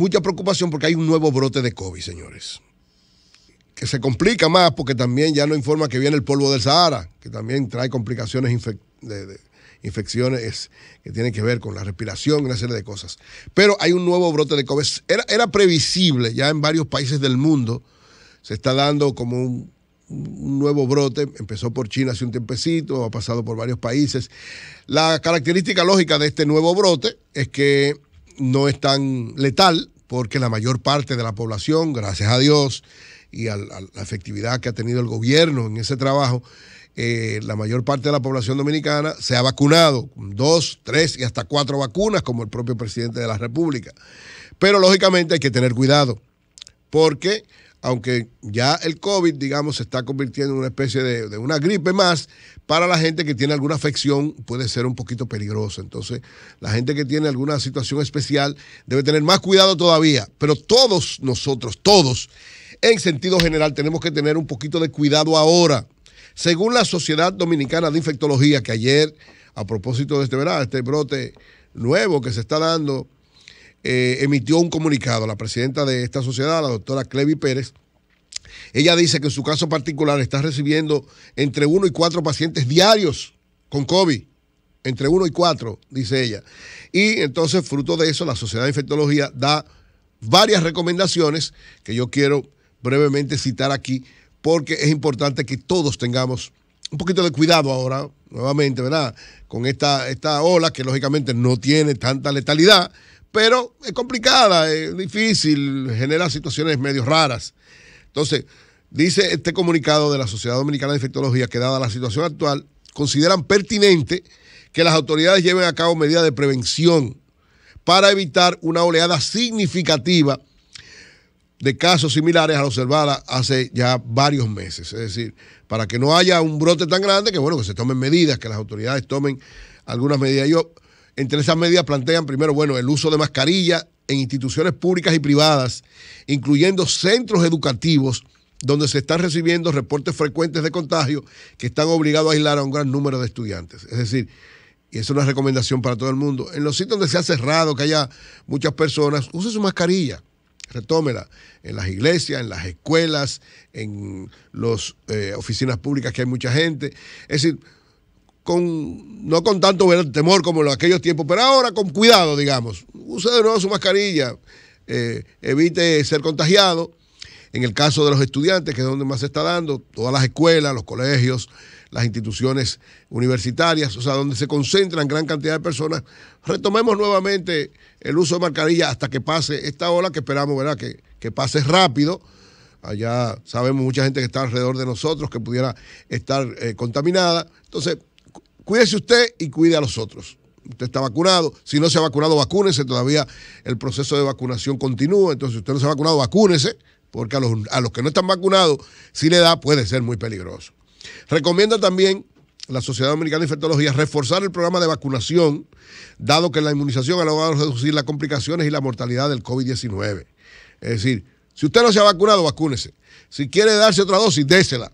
mucha preocupación porque hay un nuevo brote de COVID, señores. Que se complica más porque también ya no informa que viene el polvo del Sahara, que también trae complicaciones de, infecciones que tienen que ver con la respiración, una serie de cosas. Pero hay un nuevo brote de COVID. Era, previsible, ya en varios países del mundo se está dando como un, un nuevo brote, empezó por China hace un tiempecito, ha pasado por varios países. La característica lógica de este nuevo brote es que no es tan letal porque la mayor parte de la población, gracias a Dios y a, la efectividad que ha tenido el gobierno en ese trabajo, eh, la mayor parte de la población dominicana se ha vacunado dos, tres y hasta cuatro vacunas, como el propio presidente de la República. Pero lógicamente hay que tener cuidado porque aunque ya el COVID, digamos, se está convirtiendo en una especie de, una gripe más, para la gente que tiene alguna afección puede ser un poquito peligroso. Entonces, la gente que tiene alguna situación especial debe tener más cuidado todavía. Pero todos nosotros, todos, en sentido general, tenemos que tener un poquito de cuidado ahora. Según la Sociedad Dominicana de Infectología, que ayer, a propósito de este, ¿verdad? este brote nuevo que se está dando, eh, emitió un comunicado, la presidenta de esta sociedad, la doctora Clevi Pérez. Ella dice que en su caso particular está recibiendo entre uno y cuatro pacientes diarios con COVID entre uno y cuatro, dice ella. Y entonces, fruto de eso, la Sociedad de Infectología da varias recomendaciones que yo quiero brevemente citar aquí, porque es importante que todos tengamos un poquito de cuidado ahora, nuevamente, ¿verdad? Con esta, esta ola que lógicamente no tiene tanta letalidad, pero es complicada, es difícil, genera situaciones medio raras. Entonces, dice este comunicado de la Sociedad Dominicana de Infectología que dada la situación actual, consideran pertinente que las autoridades lleven a cabo medidas de prevención para evitar una oleada significativa de casos similares a los observados hace ya varios meses. Es decir, para que no haya un brote tan grande, que bueno, que se tomen medidas, que las autoridades tomen algunas medidas. Yo entre esas medidas plantean primero, bueno, el uso de mascarilla en instituciones públicas y privadas, incluyendo centros educativos donde se están recibiendo reportes frecuentes de contagio que están obligados a aislar a un gran número de estudiantes. Es decir, y es una recomendación para todo el mundo, en los sitios donde se ha cerrado, que haya muchas personas, use su mascarilla, retómela, en las iglesias, en las escuelas, en las eh, oficinas públicas que hay mucha gente. Es decir, con, no con tanto temor como en aquellos tiempos, pero ahora con cuidado, digamos. Use de nuevo su mascarilla, eh, evite ser contagiado. En el caso de los estudiantes, que es donde más se está dando, todas las escuelas, los colegios, las instituciones universitarias, o sea, donde se concentran gran cantidad de personas, retomemos nuevamente el uso de mascarilla hasta que pase esta ola que esperamos, ¿verdad? Que, pase rápido. Allá sabemos mucha gente que está alrededor de nosotros que pudiera estar eh, contaminada. Entonces, cuídese usted y cuide a los otros. Usted está vacunado. Si no se ha vacunado, vacúnese. Todavía el proceso de vacunación continúa. Entonces, si usted no se ha vacunado, vacúnese, porque a los, que no están vacunados, si le da, puede ser muy peligroso. Recomienda también la Sociedad Dominicana de Infectología reforzar el programa de vacunación, dado que la inmunización ha logrado reducir las complicaciones y la mortalidad del COVID-19. Es decir, si usted no se ha vacunado, vacúnese. Si quiere darse otra dosis, désela.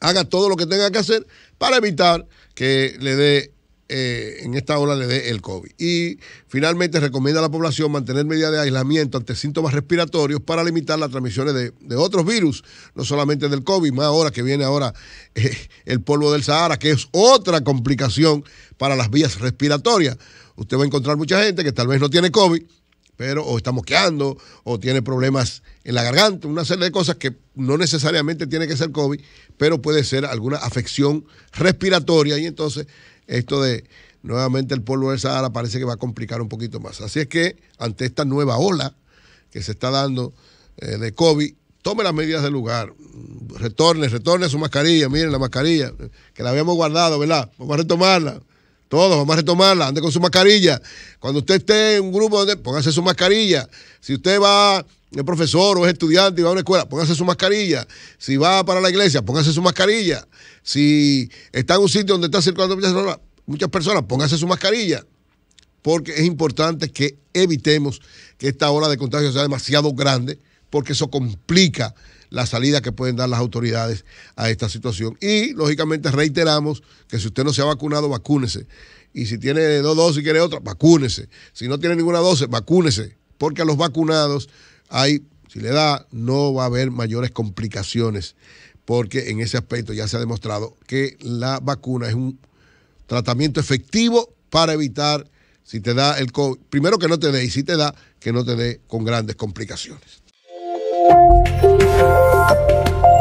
Haga todo lo que tenga que hacer para evitar que le dé, eh, en esta ola le dé el COVID. Y finalmente recomienda a la población mantener medidas de aislamiento ante síntomas respiratorios para limitar las transmisiones de, otros virus, no solamente del COVID, más ahora que viene ahora eh, el polvo del Sahara, que es otra complicación para las vías respiratorias. Usted va a encontrar mucha gente que tal vez no tiene COVID pero o está moqueando o tiene problemas en la garganta, una serie de cosas que no necesariamente tiene que ser COVID, pero puede ser alguna afección respiratoria y entonces esto de nuevamente el polvo del Sahara parece que va a complicar un poquito más. Así es que ante esta nueva ola que se está dando eh, de COVID, tome las medidas del lugar, retorne, retorne a su mascarilla, miren la mascarilla, que la habíamos guardado, ¿verdad? Vamos a retomarla. Todos, vamos a retomarla. Ande con su mascarilla. Cuando usted esté en un grupo, donde, póngase su mascarilla. Si usted va, es profesor o es estudiante y va a una escuela, póngase su mascarilla. Si va para la iglesia, póngase su mascarilla. Si está en un sitio donde está circulando muchas personas, muchas personas póngase su mascarilla. Porque es importante que evitemos que esta ola de contagio sea demasiado grande porque eso complica la salida que pueden dar las autoridades a esta situación. Y lógicamente reiteramos que si usted no se ha vacunado, vacúnese. Y si tiene dos dosis y quiere otra, vacúnese. Si no tiene ninguna dosis, vacúnese. Porque a los vacunados hay, si le da, no va a haber mayores complicaciones. Porque en ese aspecto ya se ha demostrado que la vacuna es un tratamiento efectivo para evitar si te da el COVID. Primero que no te dé y si te da, que no te dé con grandes complicaciones. Música